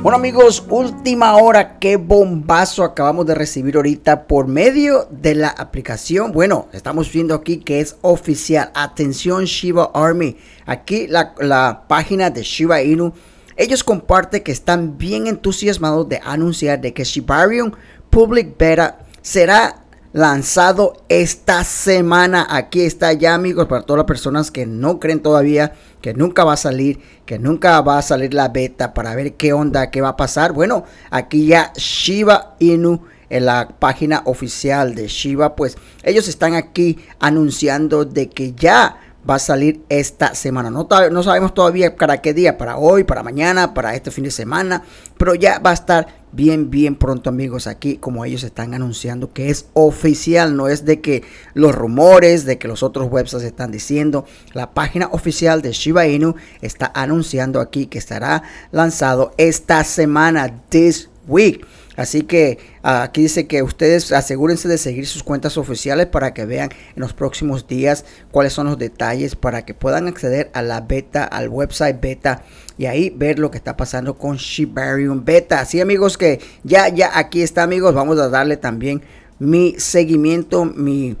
Bueno amigos, última hora, qué bombazo acabamos de recibir ahorita por medio de la aplicación. Bueno, estamos viendo aquí que es oficial. Atención Shiba Army. Aquí la, página de Shiba Inu. Ellos comparten que están bien entusiasmados de anunciar de que Shibarium Public Beta será lanzado esta semana. Aquí está ya, amigos, para todas las personas que no creen todavía que nunca va a salir, que nunca va a salir la beta para ver qué onda, qué va a pasar. Bueno, aquí ya Shiba Inu en la página oficial de Shiba, pues ellos están aquí anunciando de que ya va a salir esta semana. No, no sabemos todavía para qué día, para hoy, para mañana, para este fin de semana, pero ya va a estar bien, bien pronto, amigos, aquí, como ellos están anunciando, que es oficial, no es de que los rumores, de que los otros websites están diciendo. La página oficial de Shiba Inu está anunciando aquí que estará lanzado esta semana, this week. Así que ah, aquí dice que ustedes asegúrense de seguir sus cuentas oficiales para que vean en los próximos días cuáles son los detalles para que puedan acceder a la beta, al website beta y ahí ver lo que está pasando con Shibarium Beta. Así amigos que ya, ya aquí está amigos, vamos a darle también mi seguimiento, mi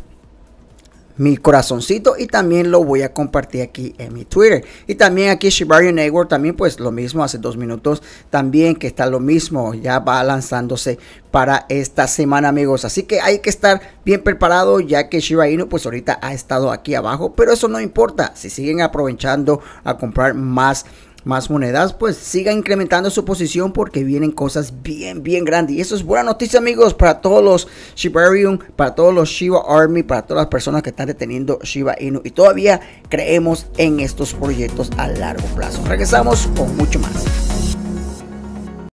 mi corazoncito y también lo voy a compartir aquí en mi Twitter. Y también aquí Shibari Network, también pues lo mismo, hace dos minutos también que está lo mismo, ya va lanzándose para esta semana amigos. Así que hay que estar bien preparado ya que Shiba Inu pues ahorita ha estado aquí abajo, pero eso no importa, si siguen aprovechando a comprar más más monedas pues siga incrementando su posición porque vienen cosas bien, bien grandes. Y eso es buena noticia amigos para todos los Shibarium, para todos los Shiba Army, para todas las personas que están deteniendo Shiba Inu. Y todavía creemos en estos proyectos a largo plazo. Regresamos con mucho más.